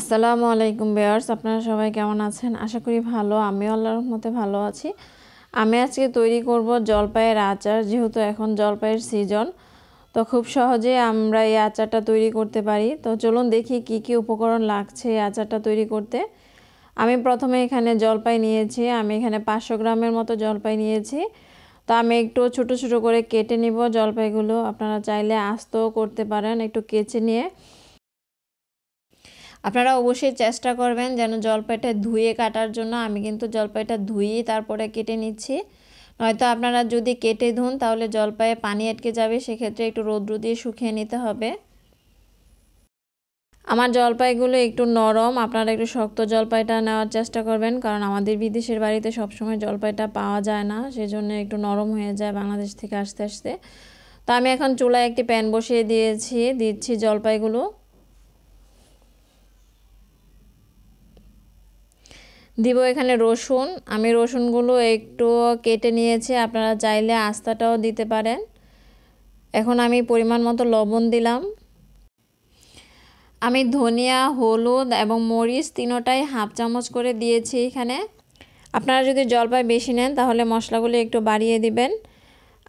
আসসালামু আলাইকুম বেয়ার্স আপনারা সবাই কেমন আছেন আশা করি ভালো আমিও আল্লাহর রহমতে ভালো আছি আমি আজকে তৈরি করব জলপাইয়ের আচার যেহেতু এখন জলপাইয়ের সিজন তো খুব সহজে আমরা এই আচারটা তৈরি করতে পারি তো চলুন দেখি কি কি উপকরণ লাগছে এই আচারটা তৈরি করতে আমি প্রথমে এখানে জলপাই নিয়েছি আমি এখানে পাঁচশো গ্রামের মতো জলপাই নিয়েছি তো আমি একটু ছোট ছোট করে কেটে নিব জলপাইগুলো আপনারা চাইলে আস্তও করতে পারেন একটু কেচে নিয়ে আপনারা অবশ্যই চেষ্টা করবেন যেন জলপাইটা ধুয়ে কাটার জন্য আমি কিন্তু জলপাইটা ধুয়ে তারপরে কেটে নিচ্ছি নয়তো আপনারা যদি কেটে ধুন তাহলে জলপায়ে পানি আটকে যাবে সেক্ষেত্রে একটু রৌদ্র দিয়ে শুকিয়ে নিতে হবে আমার জলপাইগুলো একটু নরম আপনারা একটু শক্ত জলপাইটা নেওয়ার চেষ্টা করবেন কারণ আমাদের বিদেশের বাড়িতে সবসময় জলপাইটা পাওয়া যায় না সেজন্য একটু নরম হয়ে যায় বাংলাদেশ থেকে আস্তে আস্তে তো আমি এখন চুলায় একটি প্যান বসিয়ে দিয়েছি দিচ্ছি জলপাইগুলো দিব এখানে রসুন আমি রসুনগুলো একটু কেটে নিয়েছি আপনারা চাইলে আস্তাটাও দিতে পারেন এখন আমি পরিমাণ মতো লবণ দিলাম আমি ধনিয়া হলুদ এবং মরিচ তিনোটাই হাফ চামচ করে দিয়েছি এখানে আপনারা যদি জলপাই বেশি নেন তাহলে মশলাগুলো একটু বাড়িয়ে দিবেন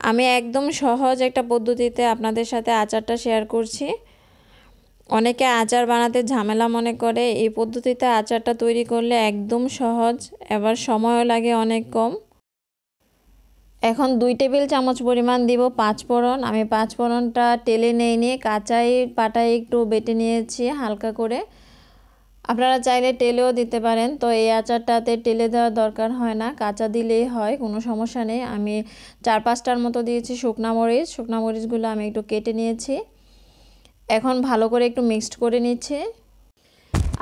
আমি একদম সহজ একটা পদ্ধতিতে আপনাদের সাথে আচারটা শেয়ার করছি অনেকে আচার বানাতে ঝামেলা মনে করে এই পদ্ধতিতে আচারটা তৈরি করলে একদম সহজ এবার সময়ও লাগে অনেক কম এখন দুই টেবিল চামচ পরিমাণ দিব পাঁচ ফোড়ন আমি পাঁচ ফোড়নটা টেলে নেই নিয়ে কাঁচাই পাটায় একটু বেটে নিয়েছি হালকা করে আপনারা চাইলে টেলেও দিতে পারেন তো এই আচারটাতে টেলে দেওয়ার দরকার হয় না কাঁচা দিলেই হয় কোনো সমস্যা নেই আমি চার পাঁচটার মতো দিয়েছি শুকনা মরিচ শুকনা মরিচগুলো আমি একটু কেটে নিয়েছি এখন ভালো করে একটু মিক্সড করে নিচ্ছে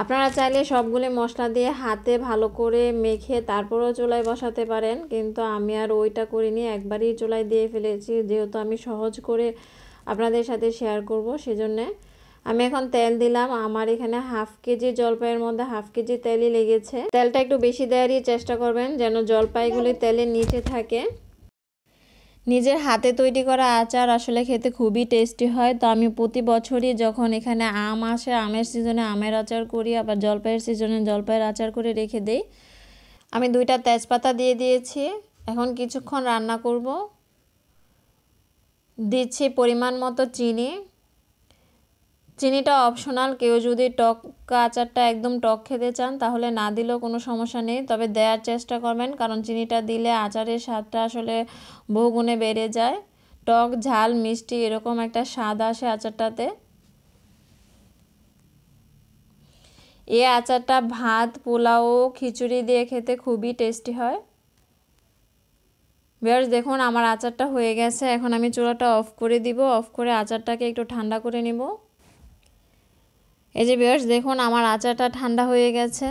আপনারা চাইলে সবগুলো মশলা দিয়ে হাতে ভালো করে মেখে তারপরেও চুলায় বসাতে পারেন কিন্তু আমি আর ওইটা করিনি একবারই চুলায় দিয়ে ফেলেছি যেহেতু আমি সহজ করে আপনাদের সাথে শেয়ার করব সেজন্যে আমি এখন তেল দিলাম আমার এখানে হাফ কেজি জলপাইয়ের মধ্যে হাফ কেজি তেলই লেগেছে তেলটা একটু বেশি দেওয়ারই চেষ্টা করবেন যেন জলপাইগুলি তেলের নিচে থাকে নিজের হাতে তৈরি করা আচার আসলে খেতে খুবই টেস্টি হয় তো আমি প্রতি বছরই যখন এখানে আম আসে আমের সিজনে আমের আচার করি আবার জলপাইয়ের সিজনে জলপাইয়ের আচার করে রেখে দেই আমি দুইটা তেজপাতা দিয়ে দিয়েছি এখন কিছুক্ষণ রান্না করব দিচ্ছি পরিমাণ মতো চিনি চিনিটা অপশনাল কেউ যদি টক আচারটা একদম টক খেতে চান তাহলে না দিলেও কোনো সমস্যা নেই তবে দেওয়ার চেষ্টা করবেন কারণ চিনিটা দিলে আচারের স্বাদটা আসলে বহুগুণে বেড়ে যায় টক ঝাল মিষ্টি এরকম একটা স্বাদ আসে আচারটাতে এ আচারটা ভাত পোলাও খিচুড়ি দিয়ে খেতে খুবই টেস্টি হয় বেশ দেখুন আমার আচারটা হয়ে গেছে এখন আমি চুলাটা অফ করে দিব অফ করে আচারটাকে একটু ঠান্ডা করে নেব এই যে বিয়ার্স দেখুন আমার আচাটা ঠান্ডা হয়ে গেছে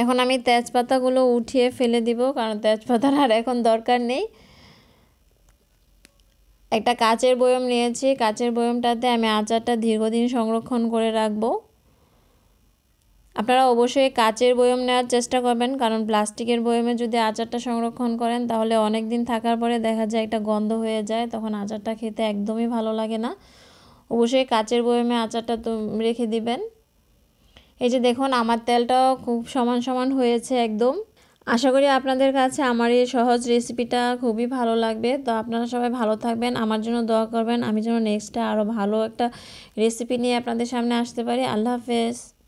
এখন আমি তেজপাতাগুলো উঠিয়ে ফেলে দিব কারণ তেজপাতার আর এখন দরকার নেই একটা কাচের বয়ম নিয়েছি কাচের বয়মটাতে আমি আচারটা দীর্ঘদিন সংরক্ষণ করে রাখবো আপনারা অবশ্যই কাচের বয়ম নেওয়ার চেষ্টা করবেন কারণ প্লাস্টিকের বয়মে যদি আচারটা সংরক্ষণ করেন তাহলে অনেক দিন থাকার পরে দেখা যায় একটা গন্ধ হয়ে যায় তখন আচারটা খেতে একদমই ভালো লাগে না অবশ্যই কাচের বয়মে আচারটা তো রেখে দিবেন এই যে দেখুন আমার তেলটাও খুব সমান সমান হয়েছে একদম আশা করি আপনাদের কাছে আমার এই সহজ রেসিপিটা খুবই ভালো লাগবে তো আপনারা সবাই ভালো থাকবেন আমার জন্য দোয়া করবেন আমি যেন নেক্সটটা আরও ভালো একটা রেসিপি নিয়ে আপনাদের সামনে আসতে পারি আল্লাহ হাফেজ